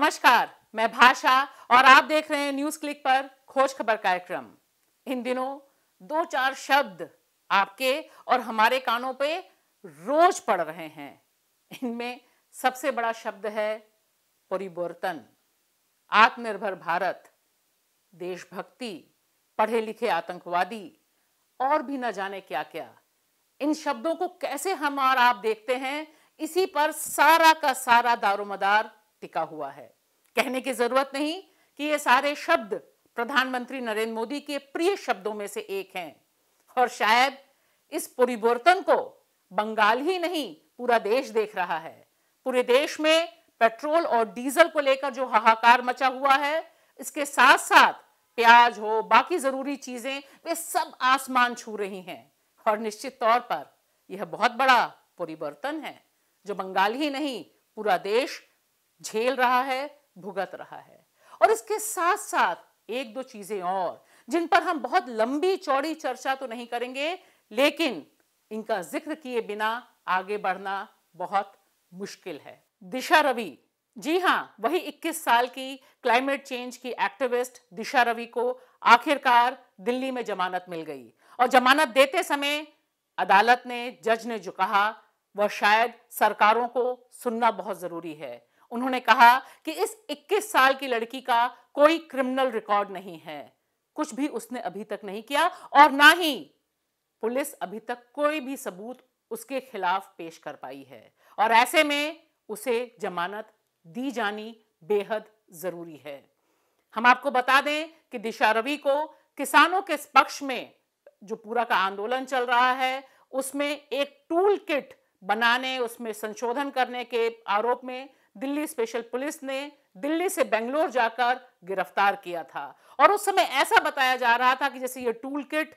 नमस्कार मैं भाषा और आप देख रहे हैं न्यूज क्लिक पर खोज खबर कार्यक्रम इन दिनों दो चार शब्द आपके और हमारे कानों पे रोज पड़ रहे हैं इनमें सबसे बड़ा शब्द है परिवर्तन आत्मनिर्भर भारत देशभक्ति पढ़े लिखे आतंकवादी और भी न जाने क्या क्या इन शब्दों को कैसे हम और आप देखते हैं इसी पर सारा का सारा दारोमदार टिका हुआ है कहने की जरूरत नहीं कि ये सारे शब्द प्रधानमंत्री नरेंद्र मोदी के प्रिय शब्दों में से एक हैं और शायद इस परिवर्तन को बंगाल ही नहीं पूरा देश देख रहा है पूरे देश में पेट्रोल और डीजल को लेकर जो हाहाकार मचा हुआ है इसके साथ साथ प्याज हो बाकी जरूरी चीजें वे सब आसमान छू रही हैं और निश्चित तौर पर यह बहुत बड़ा परिवर्तन है जो बंगाल ही नहीं पूरा देश झेल रहा है भुगत रहा है और इसके साथ साथ एक दो चीजें और जिन पर हम बहुत लंबी चौड़ी चर्चा तो नहीं करेंगे लेकिन इनका जिक्र किए बिना आगे बढ़ना बहुत मुश्किल है दिशा रवि जी हाँ वही 21 साल की क्लाइमेट चेंज की एक्टिविस्ट दिशा रवि को आखिरकार दिल्ली में जमानत मिल गई और जमानत देते समय अदालत ने जज ने जो कहा वह शायद सरकारों को सुनना बहुत ज़रूरी है उन्होंने कहा कि इस 21 साल की लड़की का कोई क्रिमिनल रिकॉर्ड नहीं है कुछ भी उसने अभी तक नहीं किया और ना ही पुलिस अभी तक कोई भी सबूत उसके खिलाफ पेश कर पाई है और ऐसे में उसे जमानत दी जानी बेहद जरूरी है हम आपको बता दें कि दिशा रवि को किसानों के पक्ष में जो पूरा का आंदोलन चल रहा है उसमें एक टूल किट बनाने उसमें संशोधन करने के आरोप में दिल्ली स्पेशल पुलिस ने दिल्ली से बेंगलोर जाकर गिरफ्तार किया था और उस समय ऐसा बताया जा रहा था कि जैसे ये टूल किट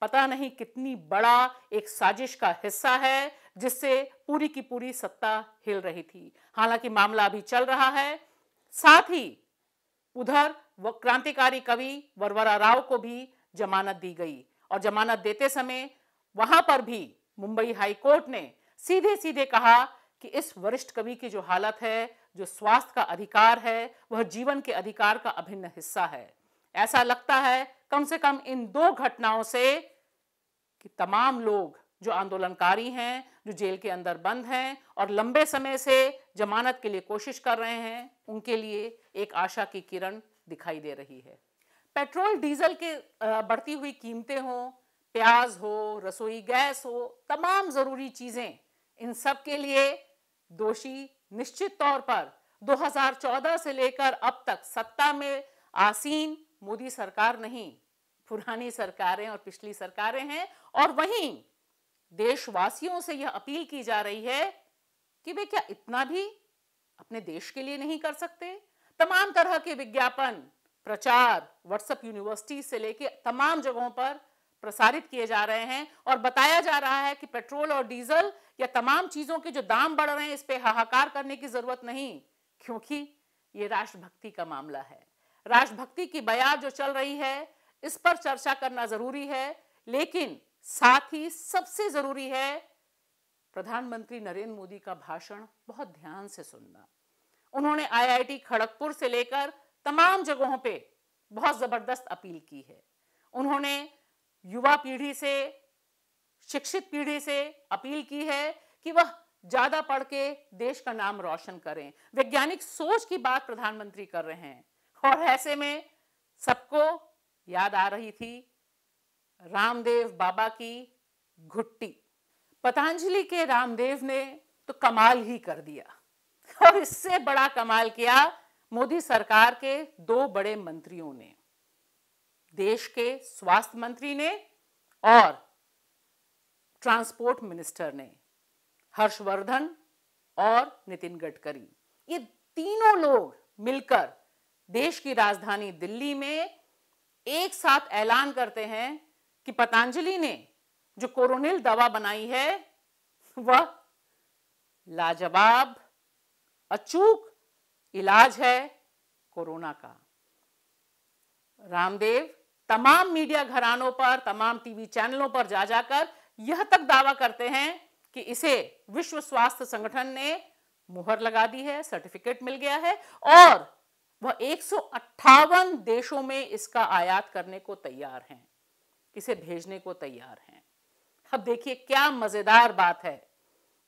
पता नहीं कितनी बड़ा एक साजिश का हिस्सा है जिससे पूरी की पूरी सत्ता हिल रही थी हालांकि मामला अभी चल रहा है साथ ही उधर वो क्रांतिकारी कवि वरवरा राव को भी जमानत दी गई और जमानत देते समय वहां पर भी मुंबई हाईकोर्ट ने सीधे सीधे कहा कि इस वरिष्ठ कवि की जो हालत है जो स्वास्थ्य का अधिकार है वह जीवन के अधिकार का अभिन्न हिस्सा है ऐसा लगता है कम से कम इन दो घटनाओं से कि तमाम लोग जो आंदोलनकारी हैं जो जेल के अंदर बंद हैं और लंबे समय से जमानत के लिए कोशिश कर रहे हैं उनके लिए एक आशा की किरण दिखाई दे रही है पेट्रोल डीजल के बढ़ती हुई कीमतें हो प्याज हो रसोई गैस हो तमाम ज़रूरी चीज़ें इन सब के लिए दोषी निश्चित तौर पर 2014 से लेकर अब तक सत्ता में आसीन मोदी सरकार नहीं पुरानी सरकारें और पिछली सरकारें हैं और वहीं देशवासियों से यह अपील की जा रही है कि वे क्या इतना भी अपने देश के लिए नहीं कर सकते तमाम तरह के विज्ञापन प्रचार व्हाट्सएप यूनिवर्सिटी से लेकर तमाम जगहों पर प्रसारित किए जा रहे हैं और बताया जा रहा है कि पेट्रोल और डीजल या तमाम चीजों के जो दाम बढ़ रहे हैं इस पर हाहाकार करने की जरूरत नहीं क्योंकि ये राष्ट्रभक्ति का मामला है राष्ट्रभक्ति की बया जो चल रही है इस पर चर्चा करना जरूरी है लेकिन साथ ही सबसे जरूरी है प्रधानमंत्री नरेंद्र मोदी का भाषण बहुत ध्यान से सुनना उन्होंने आईआईटी खड़गपुर से लेकर तमाम जगहों पे बहुत जबरदस्त अपील की है उन्होंने युवा पीढ़ी से शिक्षित पीढ़ी से अपील की है कि वह ज्यादा पढ़ के देश का नाम रोशन करें वैज्ञानिक सोच की बात प्रधानमंत्री कर रहे हैं और ऐसे में सबको याद आ रही थी रामदेव बाबा की घुट्टी पतंजलि के रामदेव ने तो कमाल ही कर दिया और इससे बड़ा कमाल किया मोदी सरकार के दो बड़े मंत्रियों ने देश के स्वास्थ्य मंत्री ने और ट्रांसपोर्ट मिनिस्टर ने हर्षवर्धन और नितिन गडकरी ये तीनों लोग मिलकर देश की राजधानी दिल्ली में एक साथ ऐलान करते हैं कि पतंजलि ने जो कोरोनिल दवा बनाई है वह लाजवाब अचूक इलाज है कोरोना का रामदेव तमाम मीडिया घरानों पर तमाम टीवी चैनलों पर जा जाकर यह तक दावा करते हैं कि इसे विश्व स्वास्थ्य संगठन ने मुहर लगा दी है सर्टिफिकेट मिल गया है और वह एक देशों में इसका आयात करने को तैयार हैं इसे भेजने को तैयार हैं अब देखिए क्या मजेदार बात है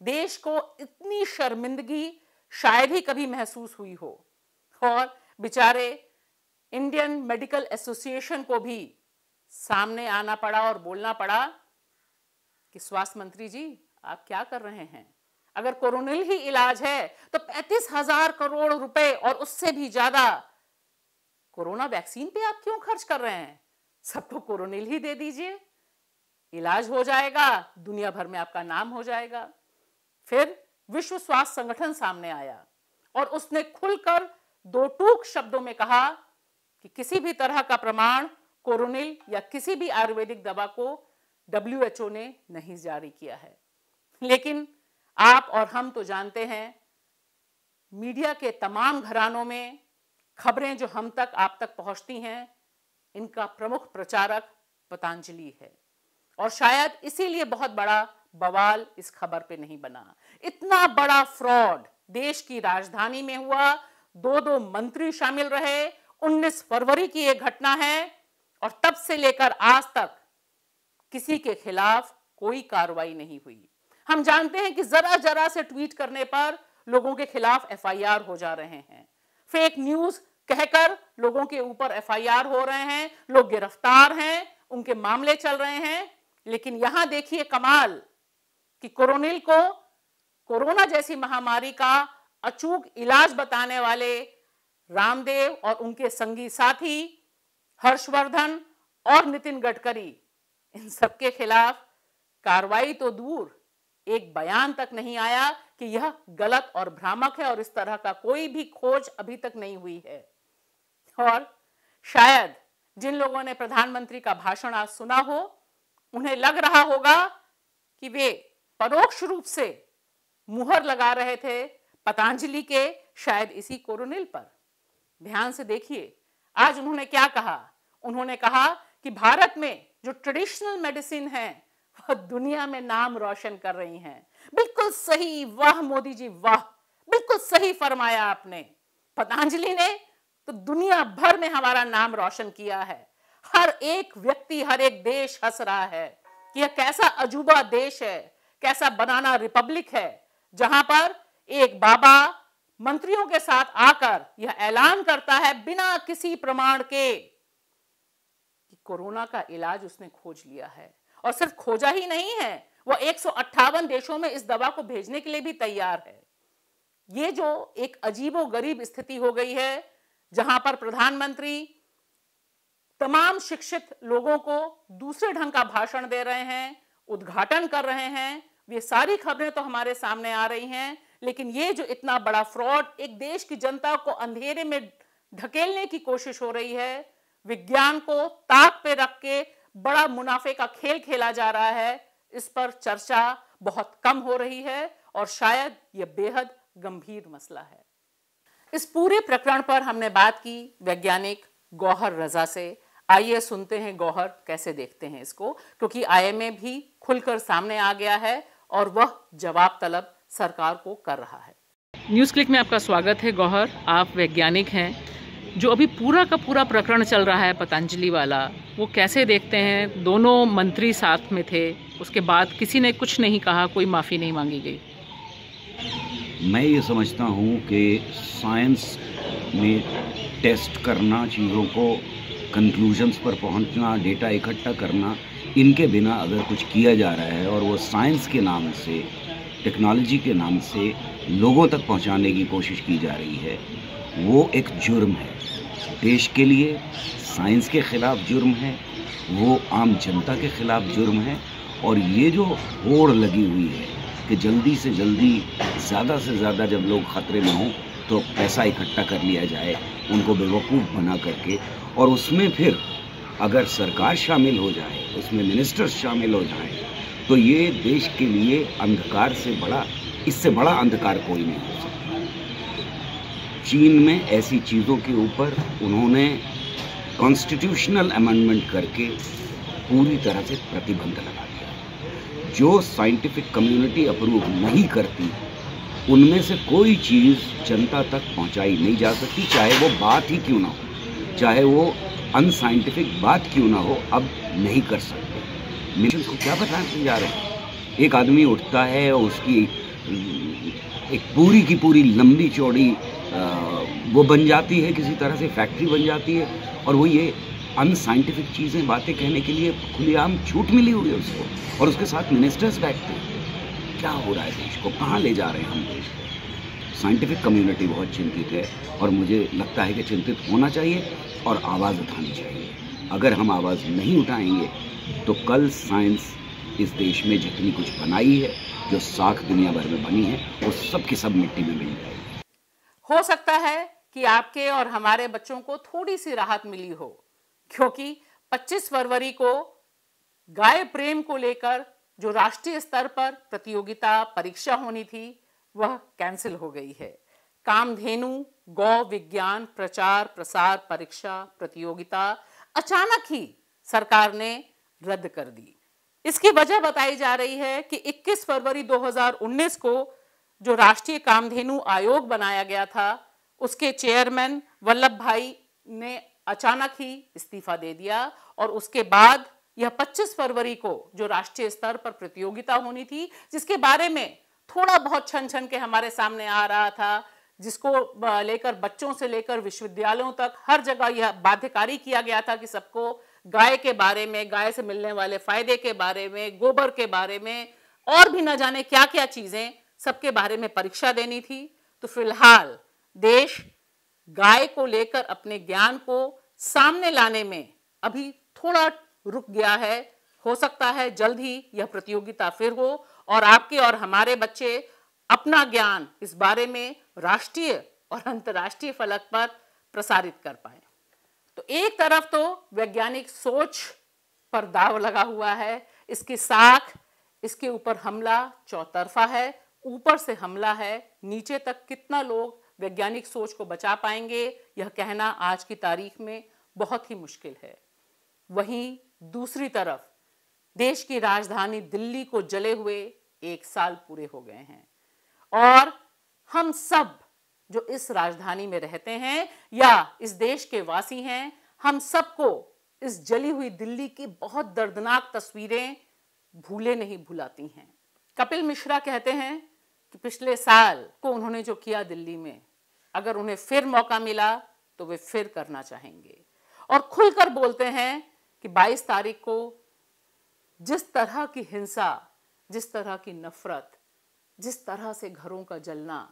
देश को इतनी शर्मिंदगी शायद ही कभी महसूस हुई हो और बेचारे इंडियन मेडिकल एसोसिएशन को भी सामने आना पड़ा और बोलना पड़ा कि स्वास्थ्य मंत्री जी आप क्या कर रहे हैं अगर कोरोनिल ही इलाज है तो पैंतीस हजार करोड़ रुपए और उससे भी ज्यादा कोरोना वैक्सीन पे आप क्यों खर्च कर रहे हैं सबको कोरोनिल ही दे दीजिए इलाज हो जाएगा दुनिया भर में आपका नाम हो जाएगा फिर विश्व स्वास्थ्य संगठन सामने आया और उसने खुलकर दो टूक शब्दों में कहा कि किसी भी तरह का प्रमाण कोरोनिल या किसी भी आयुर्वेदिक दवा को डब्ल्यू ने नहीं जारी किया है लेकिन आप और हम तो जानते हैं मीडिया के तमाम घरानों में खबरें जो हम तक आप तक पहुंचती हैं इनका प्रमुख प्रचारक पतंजलि है और शायद इसीलिए बहुत बड़ा बवाल इस खबर पे नहीं बना इतना बड़ा फ्रॉड देश की राजधानी में हुआ दो दो मंत्री शामिल रहे 19 फरवरी की यह घटना है और तब से लेकर आज तक किसी के खिलाफ कोई कार्रवाई नहीं हुई हम जानते हैं कि जरा जरा से ट्वीट करने पर लोगों के खिलाफ एफआईआर हो जा रहे हैं फेक न्यूज कहकर लोगों के ऊपर एफआईआर हो रहे हैं लोग गिरफ्तार हैं उनके मामले चल रहे हैं लेकिन यहां देखिए कमाल कि कोरोनिल को कोरोना जैसी महामारी का अचूक इलाज बताने वाले रामदेव और उनके संगी साथी हर्षवर्धन और नितिन गडकरी इन सबके खिलाफ कार्रवाई तो दूर एक बयान तक नहीं आया कि यह गलत और भ्रामक है और इस तरह का कोई भी खोज अभी तक नहीं हुई है और शायद जिन लोगों ने प्रधानमंत्री का भाषण आज सुना हो उन्हें लग रहा होगा कि वे परोक्ष रूप से मुहर लगा रहे थे पतंजलि के शायद इसी कोरोनिल पर ध्यान से देखिए आज उन्होंने क्या कहा उन्होंने कहा कि भारत में जो ट्रेडिशनल मेडिसिन है वह दुनिया में नाम रोशन कर रही हैं बिल्कुल सही वाह मोदी जी वाह बिल्कुल सही फरमाया आपने पतंजलि ने तो दुनिया भर में हमारा नाम रोशन किया है हर एक व्यक्ति हर एक देश हंस रहा है कि यह कैसा अजूबा देश है कैसा बनाना रिपब्लिक है जहां पर एक बाबा मंत्रियों के साथ आकर यह ऐलान करता है बिना किसी प्रमाण के कोरोना का इलाज उसने खोज लिया है और सिर्फ खोजा ही नहीं है वो एक देशों में इस दवा को भेजने के लिए भी तैयार है ये जो एक अजीबो गरीब स्थिति हो गई है जहां पर प्रधानमंत्री तमाम शिक्षित लोगों को दूसरे ढंग का भाषण दे रहे हैं उद्घाटन कर रहे हैं ये सारी खबरें तो हमारे सामने आ रही हैं लेकिन ये जो इतना बड़ा फ्रॉड एक देश की जनता को अंधेरे में ढकेलने की कोशिश हो रही है विज्ञान को ताक पे रख के बड़ा मुनाफे का खेल खेला जा रहा है इस पर चर्चा बहुत कम हो रही है और शायद ये बेहद गंभीर मसला है इस पूरे प्रकरण पर हमने बात की वैज्ञानिक गौहर रजा से आइए सुनते हैं गौहर कैसे देखते हैं इसको क्योंकि आईएमए भी खुलकर सामने आ गया है और वह जवाब तलब सरकार को कर रहा है न्यूज क्लिक में आपका स्वागत है गौहर आप वैज्ञानिक हैं जो अभी पूरा का पूरा प्रकरण चल रहा है पतंजलि वाला वो कैसे देखते हैं दोनों मंत्री साथ में थे उसके बाद किसी ने कुछ नहीं कहा कोई माफ़ी नहीं मांगी गई मैं ये समझता हूँ कि साइंस में टेस्ट करना चीज़ों को कंक्लूजन्स पर पहुँचना डेटा इकट्ठा करना इनके बिना अगर कुछ किया जा रहा है और वो साइंस के नाम से टेक्नोलॉजी के नाम से लोगों तक पहुंचाने की कोशिश की जा रही है वो एक जुर्म है देश के लिए साइंस के ख़िलाफ़ जुर्म है वो आम जनता के ख़िलाफ़ जुर्म है और ये जो होड़ लगी हुई है कि जल्दी से जल्दी ज़्यादा से ज़्यादा जब लोग ख़तरे में हों तो पैसा इकट्ठा कर लिया जाए उनको बेवकूफ़ बना करके और उसमें फिर अगर सरकार शामिल हो जाए उसमें मिनिस्टर्स शामिल हो जाए तो ये देश के लिए अंधकार से बड़ा इससे बड़ा अंधकार कोई नहीं हो सकता चीन में ऐसी चीज़ों के ऊपर उन्होंने कॉन्स्टिट्यूशनल अमेंडमेंट करके पूरी तरह से प्रतिबंध लगा दिया जो साइंटिफिक कम्युनिटी अप्रूव नहीं करती उनमें से कोई चीज़ जनता तक पहुंचाई नहीं जा सकती चाहे वो बात ही क्यों ना हो चाहे वो अनसाइंटिफिक बात क्यों ना हो अब नहीं कर सकते मिशन को क्या बताने जा रहे हैं एक आदमी उठता है और उसकी एक पूरी की पूरी लंबी चौड़ी वो बन जाती है किसी तरह से फैक्ट्री बन जाती है और वो ये अनसाइंटिफिक चीज़ें बातें कहने के लिए खुलेआम छूट मिली हुई है उसको और उसके साथ मिनिस्टर्स बैठते हैं क्या हो रहा है देश को कहाँ ले जा रहे हैं हम देश को साइंटिफिक कम्युनिटी बहुत चिंतित है और मुझे लगता है कि चिंतित होना चाहिए और आवाज़ उठानी चाहिए अगर हम आवाज़ नहीं उठाएंगे तो कल साइंस इस देश में जितनी कुछ बनाई है जो साख दुनिया भर में बनी है वो सब की सब मिट्टी में मिल जाएगी हो सकता है कि आपके और हमारे बच्चों को थोड़ी सी राहत मिली हो क्योंकि 25 फरवरी को गाय प्रेम को लेकर जो राष्ट्रीय स्तर पर प्रतियोगिता परीक्षा होनी थी वह कैंसिल हो गई है कामधेनु गौ विज्ञान प्रचार प्रसार परीक्षा प्रतियोगिता अचानक ही सरकार ने रद्द कर दी इसकी वजह बताई जा रही है कि 21 फरवरी 2019 को जो राष्ट्रीय कामधेनु आयोग बनाया गया था उसके चेयरमैन वल्लभ भाई ने अचानक ही इस्तीफा दे दिया और उसके बाद यह 25 फरवरी को जो राष्ट्रीय स्तर पर प्रतियोगिता होनी थी जिसके बारे में थोड़ा बहुत छन छन के हमारे सामने आ रहा था जिसको लेकर बच्चों से लेकर विश्वविद्यालयों तक हर जगह यह बाध्यकारी किया गया था कि सबको गाय के बारे में गाय से मिलने वाले फायदे के बारे में गोबर के बारे में और भी न जाने क्या क्या चीज़ें सबके बारे में परीक्षा देनी थी तो फिलहाल देश गाय को लेकर अपने ज्ञान को सामने लाने में अभी थोड़ा रुक गया है हो सकता है जल्द ही यह प्रतियोगिता फिर हो और आपके और हमारे बच्चे अपना ज्ञान इस बारे में राष्ट्रीय और अंतर्राष्ट्रीय फलक पर प्रसारित कर पाए तो एक तरफ तो वैज्ञानिक सोच पर दाव लगा हुआ है इसकी साख इसके ऊपर हमला चौतरफा है ऊपर से हमला है नीचे तक कितना लोग वैज्ञानिक सोच को बचा पाएंगे यह कहना आज की तारीख में बहुत ही मुश्किल है वहीं दूसरी तरफ देश की राजधानी दिल्ली को जले हुए एक साल पूरे हो गए हैं और हम सब जो इस राजधानी में रहते हैं या इस देश के वासी हैं हम सबको इस जली हुई दिल्ली की बहुत दर्दनाक तस्वीरें भूले नहीं भुलाती हैं कपिल मिश्रा कहते हैं कि पिछले साल को उन्होंने जो किया दिल्ली में अगर उन्हें फिर मौका मिला तो वे फिर करना चाहेंगे और खुलकर बोलते हैं कि 22 तारीख को जिस तरह की हिंसा जिस तरह की नफरत जिस तरह से घरों का जलना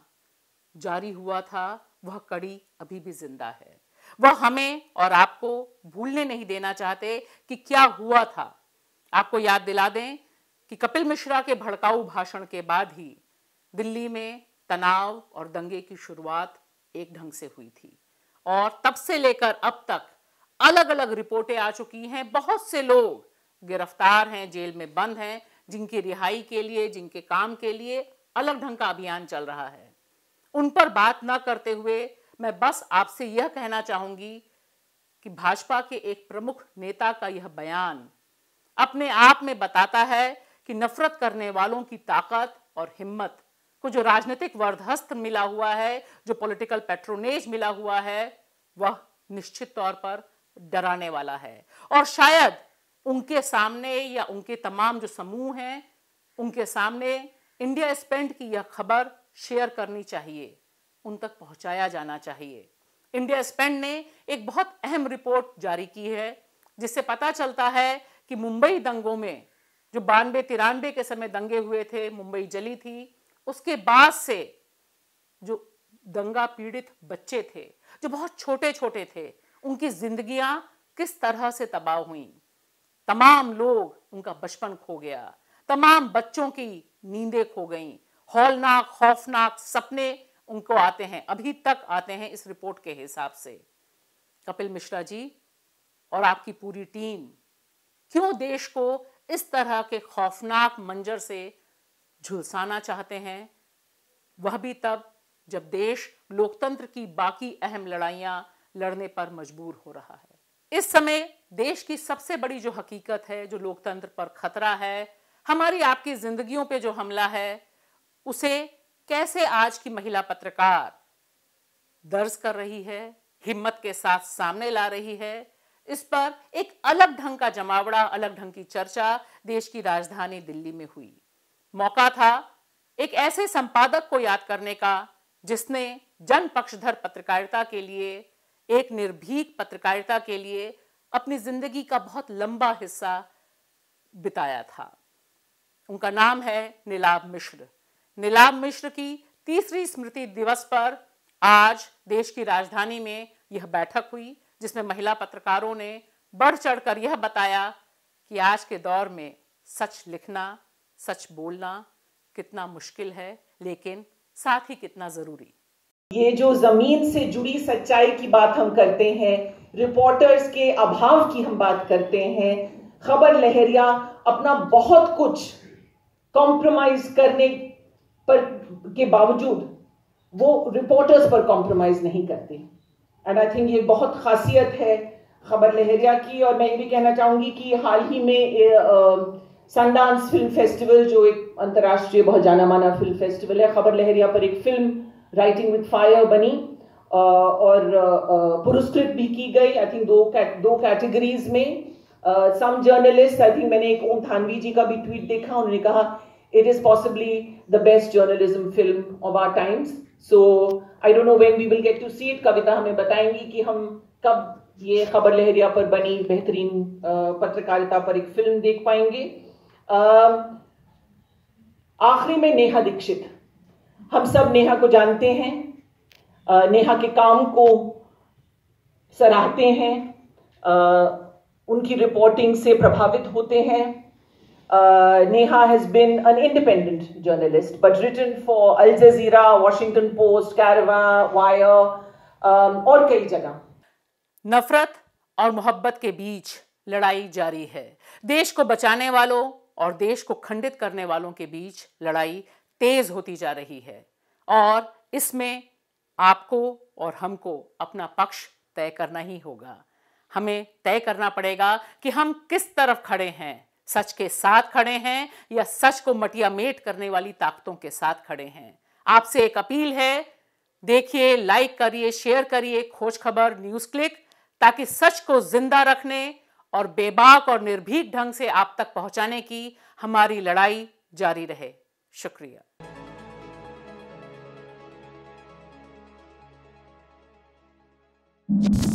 जारी हुआ था वह कड़ी अभी भी जिंदा है वह हमें और आपको भूलने नहीं देना चाहते कि क्या हुआ था आपको याद दिला दें कि कपिल मिश्रा के भड़काऊ भाषण के बाद ही दिल्ली में तनाव और दंगे की शुरुआत एक ढंग से हुई थी और तब से लेकर अब तक अलग अलग रिपोर्टें आ चुकी हैं बहुत से लोग गिरफ्तार हैं जेल में बंद हैं जिनकी रिहाई के लिए जिनके काम के लिए अलग ढंग का अभियान चल रहा है उन पर बात ना करते हुए मैं बस आपसे यह कहना चाहूंगी कि भाजपा के एक प्रमुख नेता का यह बयान अपने आप में बताता है कि नफरत करने वालों की ताकत और हिम्मत को जो राजनीतिक वर्धस्त मिला हुआ है जो पॉलिटिकल पेट्रोनेज मिला हुआ है वह निश्चित तौर पर डराने वाला है और शायद उनके सामने या उनके तमाम जो समूह हैं उनके सामने इंडिया स्पेंड की यह खबर शेयर करनी चाहिए उन तक पहुंचाया जाना चाहिए इंडिया स्पेंड ने एक बहुत अहम रिपोर्ट जारी की है जिससे पता चलता है कि मुंबई दंगों में जो बानवे तिरानवे के समय दंगे हुए थे मुंबई जली थी उसके बाद से जो दंगा पीड़ित बच्चे थे जो बहुत छोटे छोटे थे उनकी जिंदगियां किस तरह से तबाह हुई तमाम लोग उनका बचपन खो गया तमाम बच्चों की नींदें खो गई हौलनाक खौफनाक सपने उनको आते हैं अभी तक आते हैं इस रिपोर्ट के हिसाब से कपिल मिश्रा जी और आपकी पूरी टीम क्यों देश को इस तरह के खौफनाक मंजर से झुलसाना चाहते हैं वह भी तब जब देश लोकतंत्र की बाकी अहम लड़ाइयां लड़ने पर मजबूर हो रहा है इस समय देश की सबसे बड़ी जो हकीकत है जो लोकतंत्र पर खतरा है हमारी आपकी जिंदगियों पे जो हमला है उसे कैसे आज की महिला पत्रकार दर्ज कर रही है हिम्मत के साथ सामने ला रही है इस पर एक अलग ढंग का जमावड़ा अलग ढंग की चर्चा देश की राजधानी दिल्ली में हुई मौका था एक ऐसे संपादक को याद करने का जिसने जन पक्षधर पत्रकारिता के लिए एक निर्भीक पत्रकारिता के लिए अपनी जिंदगी का बहुत लंबा हिस्सा बिताया था उनका नाम है नीलाभ मिश्र नीलाभ मिश्र की तीसरी स्मृति दिवस पर आज देश की राजधानी में यह बैठक हुई जिसमें महिला पत्रकारों ने बढ़ चढ़कर यह बताया कि आज के दौर में सच लिखना सच बोलना कितना मुश्किल है लेकिन साथ ही कितना ज़रूरी ये जो ज़मीन से जुड़ी सच्चाई की बात हम करते हैं रिपोर्टर्स के अभाव की हम बात करते हैं खबर लहरिया अपना बहुत कुछ कॉम्प्रोमाइज करने पर के बावजूद वो रिपोर्टर्स पर कॉम्प्रोमाइज नहीं करते एंड आई थिंक ये बहुत खासियत है खबर लहरिया की और मैं ये भी कहना चाहूंगी कि हाल ही में सनडांस फिल्म फेस्टिवल जो एक अंतर्राष्ट्रीय बहुत जाना माना फिल्म फेस्टिवल है खबर लहरिया पर एक फिल्म राइटिंग विद फायर बनी और पुरस्कृत भी की गई आई थिंक दो दो कैटेगरीज में सम जर्नलिस्ट आई थिंक मैंने एक ओम थानवी जी का भी ट्वीट देखा उन्होंने कहा it is possibly the best journalism film of our times so I don't know when we will get to see it Kavita हमें बताएंगी कि हम कब ये खबर लहरिया पर बनी बेहतरीन पत्रकारिता पर एक फिल्म देख पाएंगे आखिरी में नेहा दीक्षित हम सब नेहा को जानते हैं नेहा के काम को सराहते हैं उनकी रिपोर्टिंग से प्रभावित होते हैं Neha has been an independent journalist but written for Al Jazeera Washington Post Caravan Wire और कई जगह नफरत और मोहब्बत के बीच लड़ाई जारी है देश को बचाने वालों और देश को खंडित करने वालों के बीच लड़ाई तेज होती जा रही है और इसमें आपको और हमको अपना पक्ष तय करना ही होगा हमें तय करना पड़ेगा कि हम किस तरफ खड़े हैं सच के साथ खड़े हैं या सच को मटियामेट करने वाली ताकतों के साथ खड़े हैं आपसे एक अपील है देखिए लाइक करिए शेयर करिए खोज खबर न्यूज़ क्लिक ताकि सच को जिंदा रखने और बेबाक और निर्भीक ढंग से आप तक पहुंचाने की हमारी लड़ाई जारी रहे शुक्रिया you